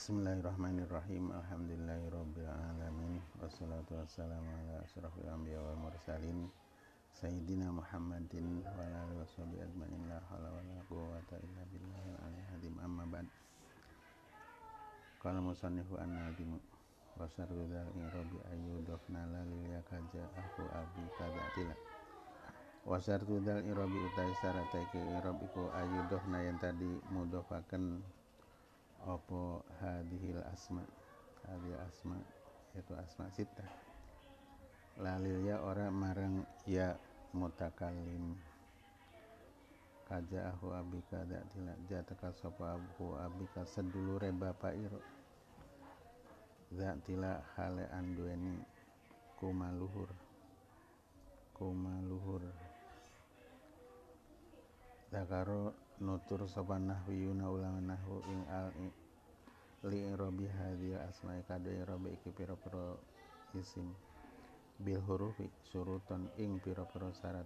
Bismillahirrahmanirrahim. Alhamdulillahirabbil Wassalatu wassalamu ala asrafil anbiya wal mursalin sayyidina Muhammadin wa ala alihi washabi ajmain. La haula wala quwwata illa billahil aliyil hadim Amma ba'd. Qala musannifu an-nadim wa sarru dzal irabi ya ayyudafna la liyakaja aku abi kadatila. Wa sarru dzal irabi ya utai sarataiki irab ya iku ayyudafna yang tadi mudofakan opo hadhil asma hadhil asma yaitu asma sita ya ora marang ya mutakalim kaja ahu abika dak tidak jataka sopa abu abika sedulure bapak iro dak hale andueni kuma luhur kuma luhur dakaro nutur sopan nahwi yuna ulama nahwu ing al li robi hadhihi asma'i kadhe robi iki piro piro isim bil hurufik surutan ing piro piro syarat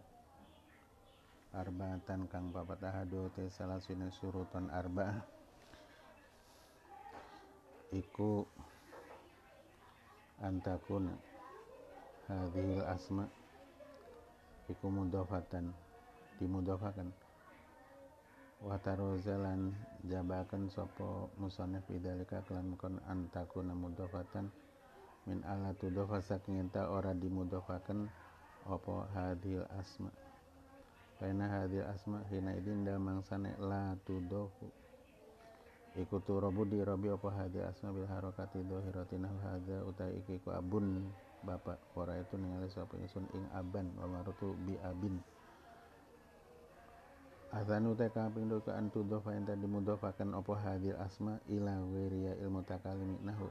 tan kang papat ahadu te salah sini surutan arba iku antakun hadil asma iku mudofatan dimudofakan wataruzalan jabakan sopo musonef idalika kelan kon antakuna dofakan min ala tu saking enta ora dimudofakan opo hadil asma Karena hadil asma hina idin damang mangsane la dofu. Ikutu robu di robi opo hadil asma bil harokati dohirotina haja utai iki ku abun bapak ora itu ningali sopo insun ing aban wa tu bi abin Azanu teka ping doka antu dofa tadi dimudofakan opo hadir asma ila wiriya ilmu takalimi nahu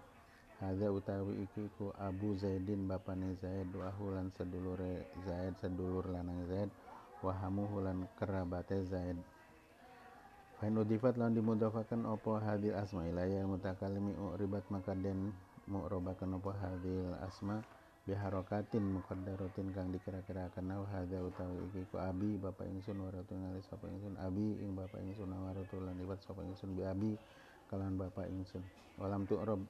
Hadza utawi iki ku Abu Zaidin bapane Zaid wa hulan sedulure Zaid sedulur lanang Zaid wahamuhu lan kerabate Zaid Fain udifat lan dimudofakan opo hadil asma ila ya mutakalimi ribat maka den mu'robakan opo hadil asma biharokatin mukadarotin kang dikira-kira akan nau hadza utawi iki ku abi bapak ingsun waratu ngali sapa ingsun abi ing bapak ingsun waratu lan libat sapa ingsun bi abi kalan bapak ingsun walam tu rob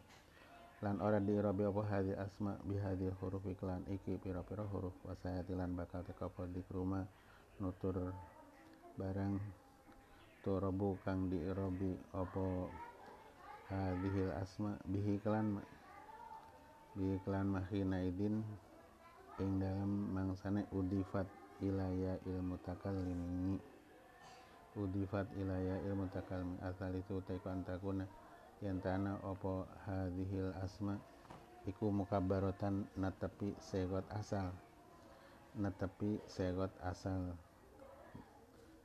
lan ora di robi apa hadhi asma bi huruf iklan iki pira-pira huruf wasayati lan bakal teka di rumah nutur barang tu robu kang di robi apa hadhil asma bihi kelan di klan mahina idin ing dalam mangsane udifat ilaya ilmu takal ini udifat ilaya ilmu takal asal itu teko antakuna yang tana opo hadhil asma iku mukabarotan natepi segot asal natepi segot asal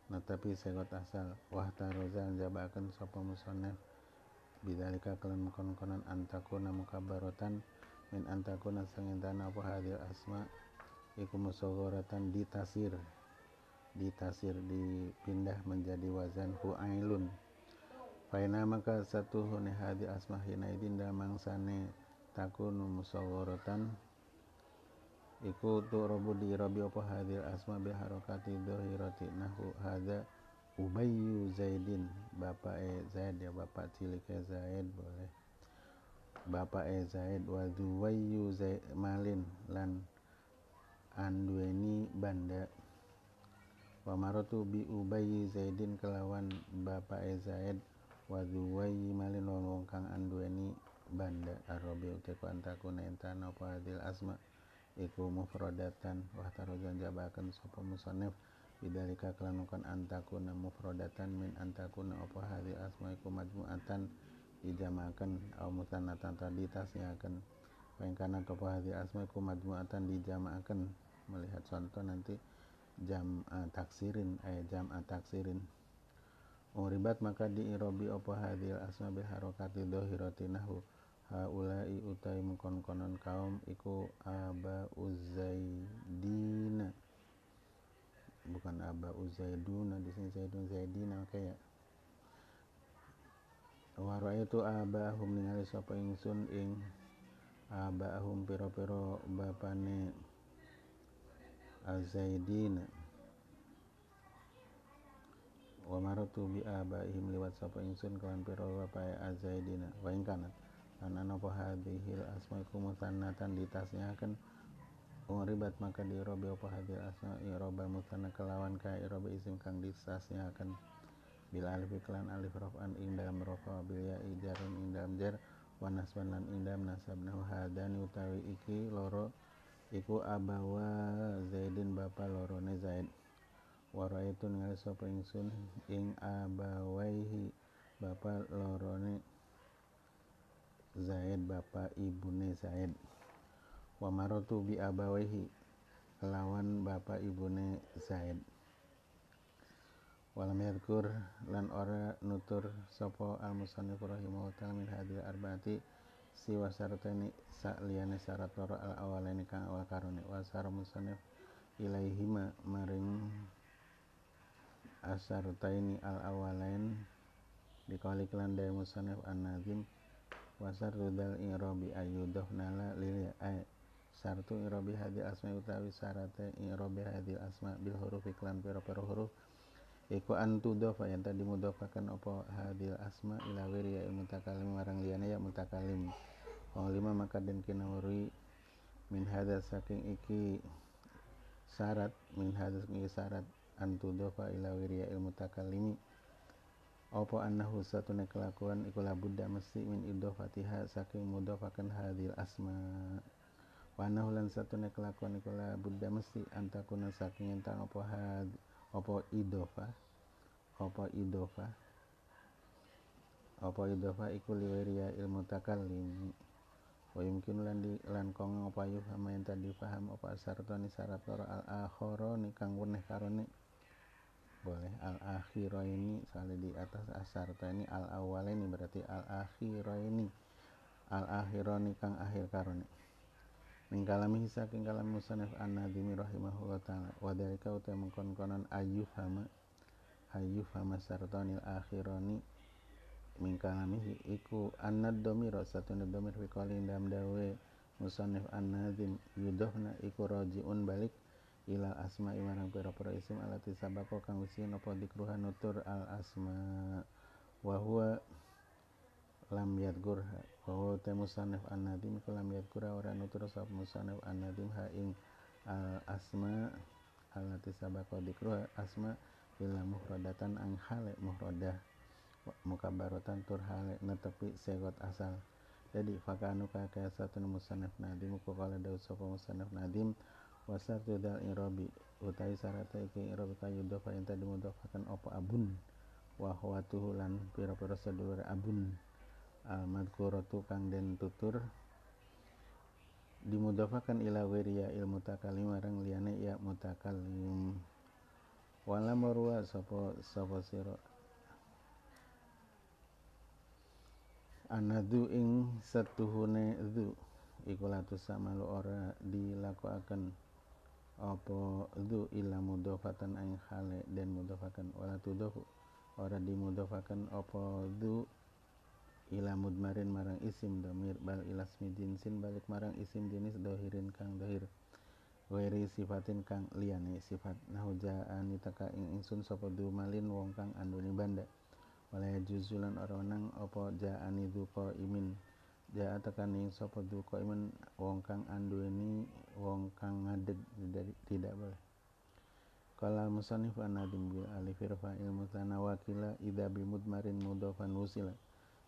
natepi segot asal wah taroza jabakan sopo musonef bidalika kelan konon antakuna barotan min antakuna tanah apa hadil asma iku musogoratan ditasir ditasir dipindah menjadi wazan fu'ailun Faina maka satu hune hadi asma hina idin mangsane takun musawaratan iku tu robu di robi apa hadir asma bil harokati dohirati nahu hada ubayu zaidin bapak e zaid ya bapak cilik e zaid boleh e Zaid wa Zuwayyu Zaid malin lan andueni banda wa maratu bi Ubayy Zaidin kelawan e Zaid wa Zuwayyu malin wa wong kang andueni banda arabi uteku antakuna entana apa hadil asma iku mufrodatan wa taruzan jabakan sapa musannif bidalika kelanukan antakuna mufrodatan min antakuna opo hadil asma iku majmu'atan dijamakan au uh, musanatan tadi akan Pengkana hadi asma ku majmu'atan dijamakan Melihat contoh nanti jam uh, taksirin eh jam uh, taksirin Uribat maka diirobi opo hadil asma bil harokati dohiroti Haulai utai mengkonkonon kaum iku aba uzaidina Bukan aba uzaiduna di sini zaidun zaidina kayak wa itu abahum ningali sapa ingsun ing abahum piro bapa bapane azaidina wa maratu bi abaihim liwat sapa ingsun kawan pira bapae azaidina wa ing kanat lan ana apa hadhil asmaikum musannatan ditasnyaken Uribat maka dirobi apa hadil asma iroba ya musanna kelawan ka iroba ya isim kang kan bila alif iklan alif rof'an ing dalam rafa bil ya ijarun ing dalam jar wanas wanan ing dalam nasab nahu utawi iki loro iku abawa zaidin bapa lorone zaid wara itu sopo ing sun ing abawaihi bapa lorone zaid bapa ibune zaid wamaro tu bi abawaihi kelawan bapa ibune zaid walam yadkur lan ora nutur sopo al musannif rahimahu ta'ala min hadil arbaati siwa syaratani sakliyane syarat loro al awalaini kang awal karuni wa syarat musannif ilaihima maring asarutaini al awalain dikali klan dari musannif an nazim wasar rudal irobi ayudoh nala lili ay sartu irobi hadil asma utawi sarate irobi hadil asma bil huruf iklan piro piro huruf iku an dofa yang tadi mudofakan opo hadil asma ilawir ilmutakalim ya mutakalim marang liana ya mutakalim wong lima maka den kena min hadas saking iki syarat min hadas iki syarat an dofa ilawir ya ya Opo anahu annahu satune kelakuan iku labudda mesti min idofatiha saking mudofakan hadil asma wanahulan satu lan kelakuan iku labudda mesti antakuna saking entang opo hadil apa idofa apa idofa apa idofa iku liweria ilmu takallim wa yumkin lan di lan kong apa sama yang tadi paham apa sarta ni sarator al akhoro ni kang weneh karone boleh al akhiro ini soalnya di atas asarta ini al awal ini berarti al akhiro ini al akhiro ni kang akhir karone min kalamihi saking kalam musannif an-nadimi rahimahullah ta'ala wa dalika uta mengkon-konon ayyufama ayyufama sartonil akhironi min kalamihi iku annad domiro satu domir fi qawlin dawe an-nadim yudhna iku rajiun balik ilal asma imanah pira-pira isim alati sabako kang wisi nopo nutur al asma wa huwa lam yadgur bahwa te musanif an nadim kalam lam yadgur ora nutur sab musanif an nadim ha ing al asma alati sabaqa dikru asma illa muhradatan ang hale muhradah mukabaratan tur hale netepi segot asal jadi fakanu kaya satu musanif nadim ku kala daud sopa musanif nadim wasar tudal irobi utai sarata iki irobi kayu dofa yang tadi mudofakan opo abun wahwatuhulan piro-piro sedulur abun uh, madkuratu kang den tutur dimudafakan ila wiriya ilmu takalim marang liyane ya mutakalim wala marwa sapa sapa sira anadu ing setuhune du iku sama samalu ora dilakukan apa du ila mudafatan aing khale den mudafakan wala tudahu ora dimudafakan apa du ila mudmarin marang isim domir bal ila ismi jinsin balik marang isim jenis dohirin kang dohir Weri sifatin kang liyane sifat nahuja anitaka ing insun sopo dumalin wong kang anduni banda Walaya juzulan orang opo jaani ko imin Jaa ing sopo ko imin wong kang anduni wong kang ngadeg tidak, boleh Kala musanif anadim bil alifirfa ilmu tanawakila idabi mudmarin mudofan usilah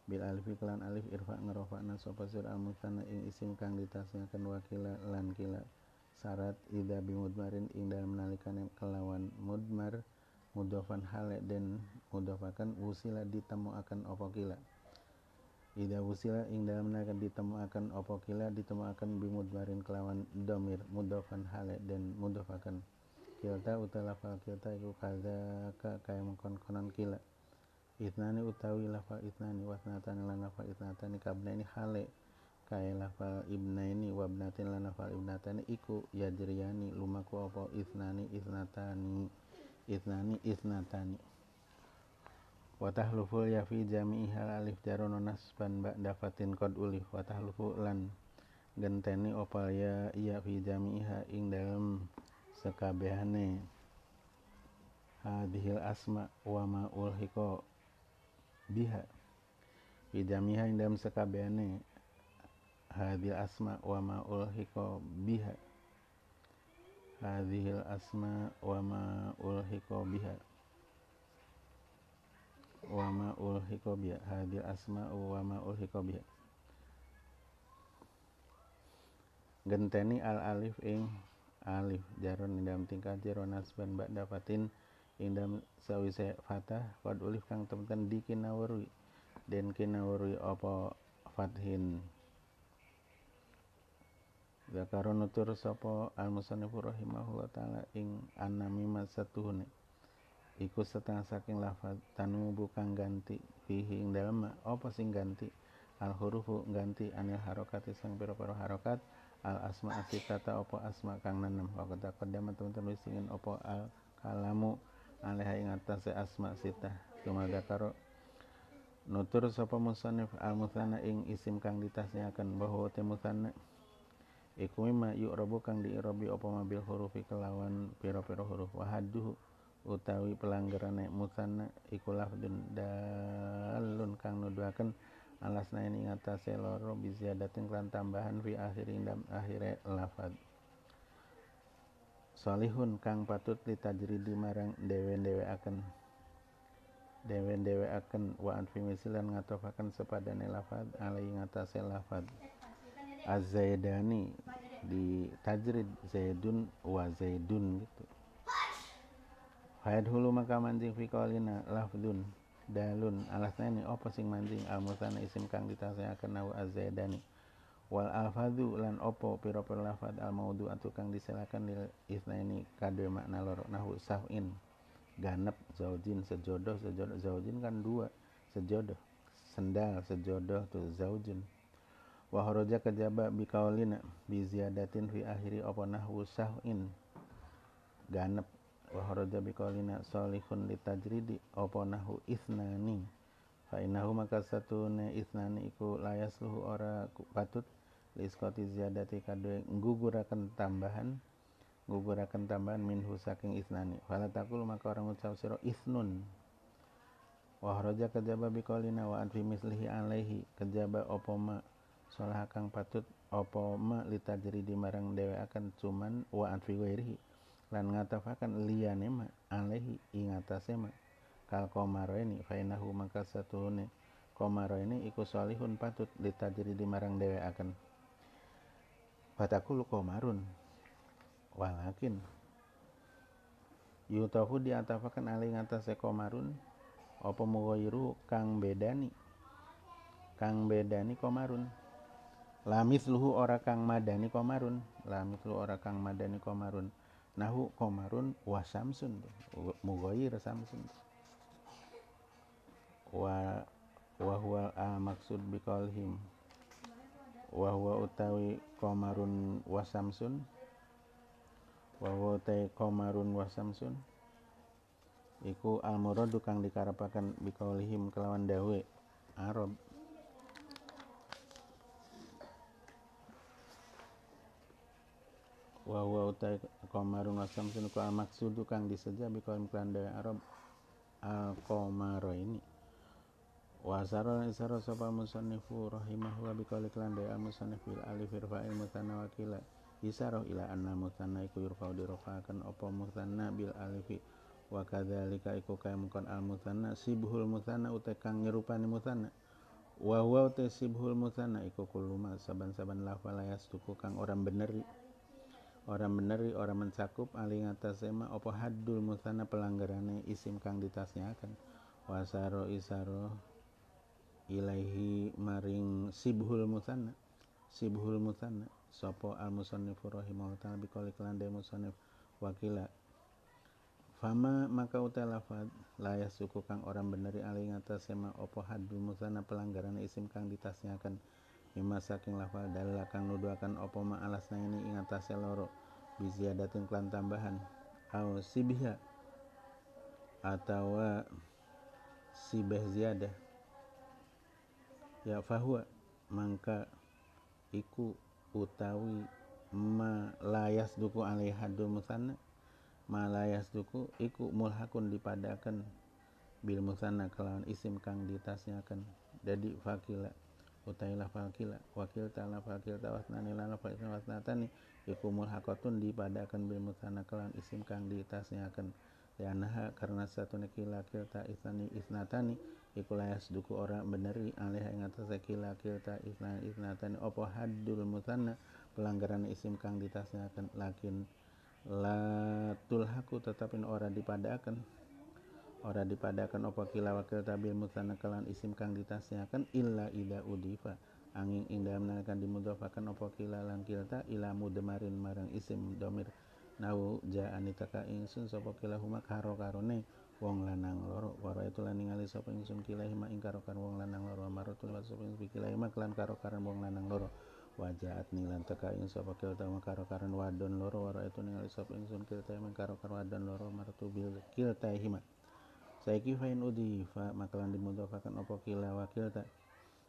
bil alifiklan kelan alif irfa ngerofa nasofa sir al mustanna ing isim kang kan wakila lan kila syarat ida bi mudmarin ing dalam nalikan kelawan mudmar mudofan hale dan mudofakan wusila ditemuakan opo kila Ida usila ing dalam nalikan ditemuakan opo kila ditemuakan bi mudmarin kelawan domir mudofan hale dan mudofakan kilta utala fal kilta iku kaza ka kaya mengkon konon kila itnani utawi lafa itnani wasnatani lan lafa itnatani ini hale kaya lafa ibnaini wabnatin lan lafa ibnatani iku yajriyani lumaku apa itnani itnatani itnani itnatani wa tahlufu ya fi alif jarun nasban ba'da fatin qad ulif wa tahlufu lan genteni opal ya iya fi jami'iha ing dalam sekabehane hadhil asma wa ma ulhiqa biha jamiha ing dalam sekabehane hadhil asma wa ma ulhiqa biha hadhil asma wa ma ulhiqa biha wa ma ulhiqa biha hadhil asma wa ma ulhiqa biha genteni al alif ing alif jaron ing dalam tingkat jaron nasban ba'da fatin ing dalam sawise fatah qad ulif kang temen kinawuri den kinawuri apa fathin Zakaro nutur sopo al-musannifu rahimahullah taala ing satu satuhune iku setengah saking lafad tanu bukan ganti fihi ing dalam apa sing ganti al hurufu ganti anil harokat isang pira-pira harokat al asma asitata apa asma kang nanem wa kata kodama teman-teman singin apa al kalamu alaiha ing atase asma sita tumaga karo nutur sapa musannif al ah, musanna ing isim kang ditasnyakan bahwa te musanna iku mimma yu'rabu kang diirabi opo mabil hurufi kelawan pira piro huruf wa utawi utawi pelanggarane musanna iku lafdun dalun kang nuduhaken alasna ing atase loro bi ziyadatin tambahan fi akhir indam lafad solihun kang patut di marang dewen dewe akan dewen dewe akan wa anfi misilan ngatofakan sepadane lafad alai ngatasi lafad azaidani di tajrid zaidun wa zaidun gitu Fayad hulu maka manjing fi kaulina lafdun dalun alasnya ini apa sing manjing al isim kang ditasayakan akan az azaidani wal afadu lan opo piro piro lafad al maudu atukang diselakan lil isnaini kade makna lorok nahu sahwin ganep zaujin sejodoh sejodoh zaujin kan dua sejodoh sendal sejodoh tu zaujin wahroja kejaba kajaba bi kaulina bi fi akhiri opo nahu sahwin ganep wahroja bikaulina bi kaulina salihun litajridi opo nahu isnani fa innahu maka satu ne isnani iku layas luhu ora patut liskoti ziyadati kadue gugurakan tambahan gugurakan tambahan minhu saking isnani fala maka orang ucap siro isnun Wahroja kejaba bikolina wa adfi mislihi alaihi kejaba opoma salah kang patut opoma litajri di marang akan cuman wa adfi wairihi lan ngatafakan liyane ma alaihi ingatase ma kal komareni fainahu maka komaro ini iku solihun patut litajri di marang akan fataku marun walakin yutahu diatafakan alih ngatasé komarun apa mughayru kang bedani kang bedani komarun lamis luhu ora kang madani komarun lamis luhu ora kang madani komarun nahu komarun wa samsun mughayir samsun wa wa huwa al maksud biqalhim Wahwa utawi komarun wasamsun, wahwa utai komarun utawi iku al dukang dikarapakan bikaulihim kelawan dawe Arab wahwa utai komarun wasamsun, iku ku al maksudu kelawan dawe Arab al komaro ini wa asara lan isara sapa musannifu rahimahu wa biqali klan da musannif bil alif irfa'il mutanna wakila isara ila anna mutanna iku yurfa'u dirfa'akan apa mutanna bil alif wa kadzalika iku kaya mungkon al mutanna sibhul mutanna utek kang nyerupani mutanna wa huwa utek sibhul mutanna iku kuluma saban-saban lafal yastuku kang orang beneri orang beneri orang mencakup atas ema opo hadul mutana pelanggarane isim kang akan wasaro isaro ilaihi maring sibuhul musanna sibuhul musanna sopo al musannifu rahimahullah taala biqali kelan de musannif wakila Fama maka utelafat layas suku kang orang beneri ali ngata sema opo hadu musana pelanggaran isim kang ditasnyakan mimma saking lafal dalil kang nuduakan opo ma alasna ini ingatase loro biziyadatun klan tambahan au sibha atawa sibah ziyadah ya fahuwa mangka iku utawi malayas duku alihadu musanna malayas duku iku mulhakun dipadakan bil musana kelawan isim kang ditasnyakan jadi fakila utailah fakila wakil tala fakil tawasnani lana fakil tani iku mulhakotun dipadakan bil musana kelawan isim kang ditasnyakan naha karena satu nekila kilta isnani isnatani Iku layas duku ora beneri alih ing atase kila kilta isna isnatan opo haddul musanna pelanggaran isim kang ditasnyakan lakin la tulhaku tetapin ora dipadakan ora dipadakan opo kila wakil tabil musanna kelan isim kang ditasnyakan illa ida udifa angin indah menakan dimudofakan opo kila langkilta kilta ila mudemarin marang isim domir nau ja anitaka sun, sopo kila humak haro karone wong lanang loro waro itu lan ningali sapa ingsun kilahi ma ing karo wong lanang loro tu lan sapa ingsun kilahi ma kelan karo karan wong lanang loro wajaat ning lan teka ing sapa kil ta karo karan wadon loro waro itu ningali sapa ingsun ta ma karo karan wadon loro tu bil kilta hima saiki fain udifa makalan dimudofakan opo kila wakil ta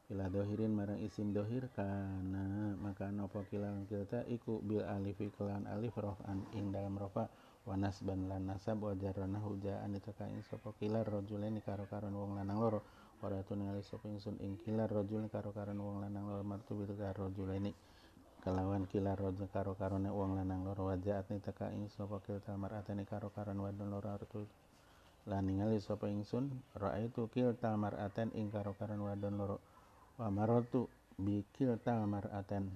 ila dohirin marang isim dohir kana maka opo kila wakil iku bil alifi kelan alif rofan ing dalam rofa wanas ban lan nasab wa jarrana hujaan ditekain sapa kilar ini karo karon wong lanang loro ora tu ningali sapa ingsun ing kilar rajul karo karon wong lanang loro martu bil karo ini kelawan kilar rajul karo karone wong lanang loro wajaat ditekain sapa tamar atani karo karon wadon loro artu lan ningali sapa ingsun raaitu tamar maraten ing karo karon wadon loro wa maratu bikil kilta maraten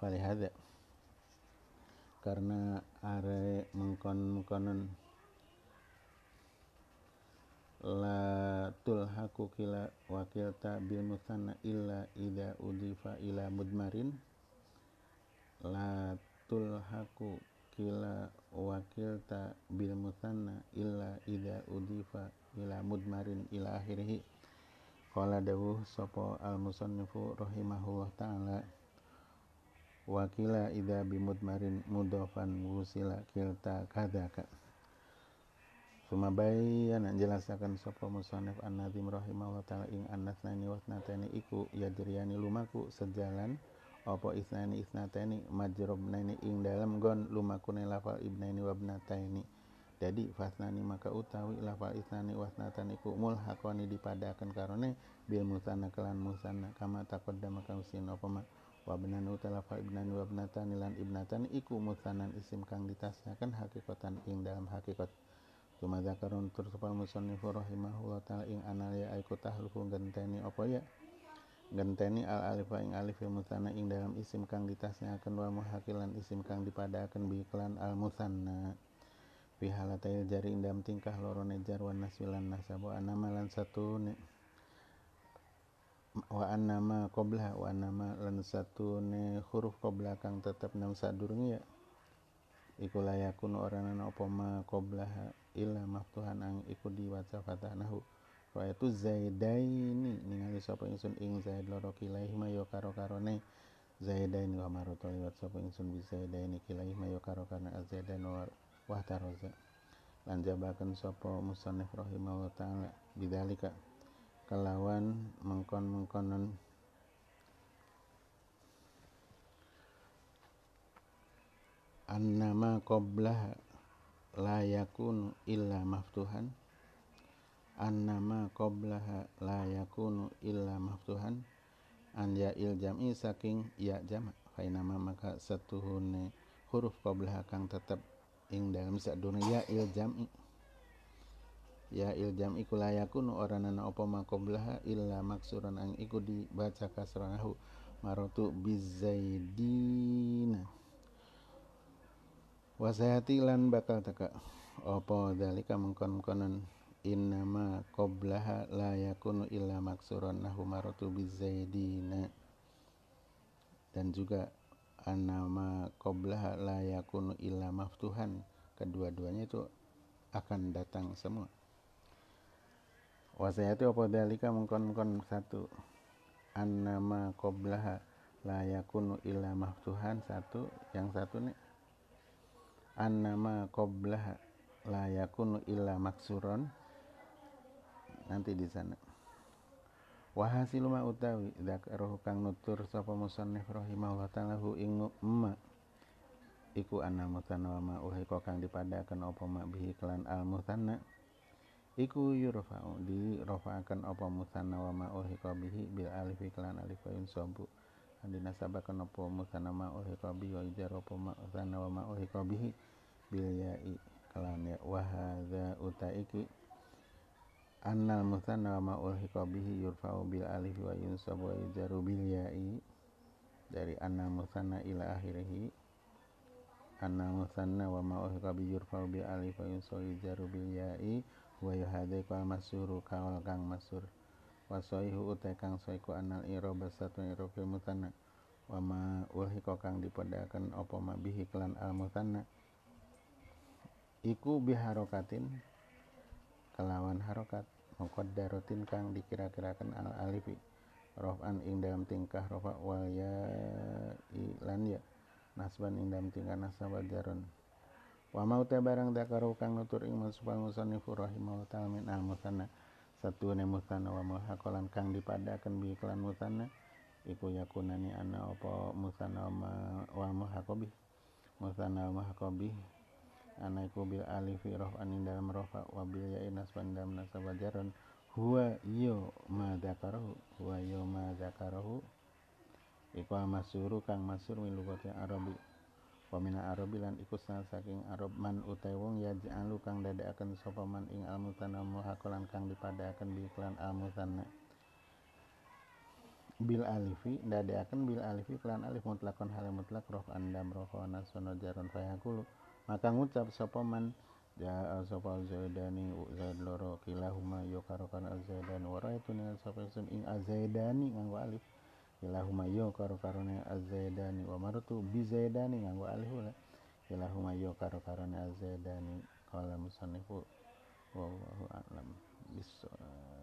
falihadza karena are mengkon mengkonon la tul tulhaku kila wakil bil musanna illa ida udifa ila mudmarin la tul tulhaku kila wakil bil musanna illa ida udifa ila mudmarin ila akhirih kala dawuh sopo al musannifu rahimahullah taala wakila bimut marin mudofan wusila kilta kadaka Suma bayana jelasakan sopo musonef an-nazim rahimahullah ta'ala ing an-nasnani wasnatani iku yajriyani lumaku sejalan opo isnani isnatani majrubnani ing dalam gon lumakune lafal ibnaini wabnataini jadi fasnani maka utawi lafal isnani wasnatani iku mulhaqani dipadakan karone bil musana kelan musana kama taqaddama opo sinapa wabnan utala fa wa wabnatan lan ibnatan iku mutanan isim kang ditasyakan hakikatan ing dalam hakikat cuma zakarun tur supal musannifu rahimahullah ta'ala ing analia aiku tahlufu genteni apa ya genteni al alifa ing alif mutana ing dalam isim kang ditasnyakan wa muhakilan isim kang dipadakan bi al musanna pihala halatil jari ing dalam tingkah lorone jar naswilan nasabu anamalan satu nih wa anama ma qabla wa anama lan satu ne huruf qabla kang tetep nang sadurunge ya iku layakun orang ana apa ma qabla illa maftuhan ang iku diwaca fatanahu itu Zaidaini ningali sapa ingsun ing Zaid loro kilaih ma yo ya karo karone Zaidaini wa marutu liwat sapa ingsun bi Zaidaini kilaih ma yo ya karo karone Zaidain wa wahtaroza lan jabaken sapa musannif rahimahullah taala bidzalika kelawan mengkon-mengkonon annama nama la yakunu illa maftuhan annama nama la yakunu illa maftuhan an il jam'i saking ya jama' fainama maka satuhune huruf koblah kang tetep ing dalam dunia il jam'i ya iljam iku orang oranana opo makoblaha illa maksuran ang iku dibaca kasrahu marotu bizaidina wasayati lan bakal teka opo dalika mengkon-konon innama koblah layakun illa maksuran nahu marotu bizaidina dan juga anama koblah layakun illa maftuhan kedua-duanya itu akan datang semua wasayati apa dalika mengkon-mengkon satu annama qoblaha la ilah illa maftuhan satu yang satu nih an nama koblah yakunu ilah maksuron nanti di sana wahasilu ma utawi roh kang nutur sapa musannif rahimahullah taala hu ingu ma iku anna mutanna ma uhi kang dipadakan apa ma bihi kelan al mutanna iku yurfa'u di rafa'akan apa musanna wa ma uhiqa bihi bil alif iklan alif wa yunsabu andi nasabakan apa musanna ma uhiqa bihi wa yujar apa musanna wa ma uhiqa bihi bil ya'i kelan ya wa hadza utaiki annal musanna wa ma uhiqa bihi yurfa'u bil alif wa yunsabu wa yujaru bil ya'i dari anna musanna ila akhirih anna musanna wa ma uhiqa bihi yurfa'u bil alif wa yunsabu wa yujaru bil ya'i wa yuhadiku al masyuru kawal kang masyur wa soihu utai kang soiku anal iro basatu iro fil mutanna wa ma ulhiko kang dipodakan opo ma bihi klan al mutanna iku biharokatin kelawan harokat darotin kang dikira-kirakan al alifi rofan ing dalam tingkah rofa wal ya ilan ya nasban ing dalam tingkah nasab jarun wa mau ta barang dakaru kang nutur ing masubang musannifu rahimahu ta'ala min al musanna satu ne musanna wa muhaqqalan kang dipadakan bi iklan musanna iku yakunani ana opo musanna wa muhaqqabi musanna wa hakobi ana iku bil alif rof anin dalam rofa wa bil ya inas bandam nasab huwa yo iya ma dakaro huwa yo iya ma dzakarahu iku masuru kang masur min lugati arabi Wamina Arabi lan iku saking Arab man utai wong ya ja'alu kang dadaaken akan man ing al mutanna kang dipada akan iklan al bil alifi akan bil alifi klan alif mutlakon hal mutlak roh anda roh ana jaron fayakulu maka ngucap sapa man ya sapa zaidani zaid loro kilahuma yokarokan azaidan wa raitun sun ing azaidani nganggo alif ilahuma karo karone azaidani wa marutu bi zaidani nganggo alif wala ilahuma karo karone azaidani qala musannifu wallahu a'lam bisa eh,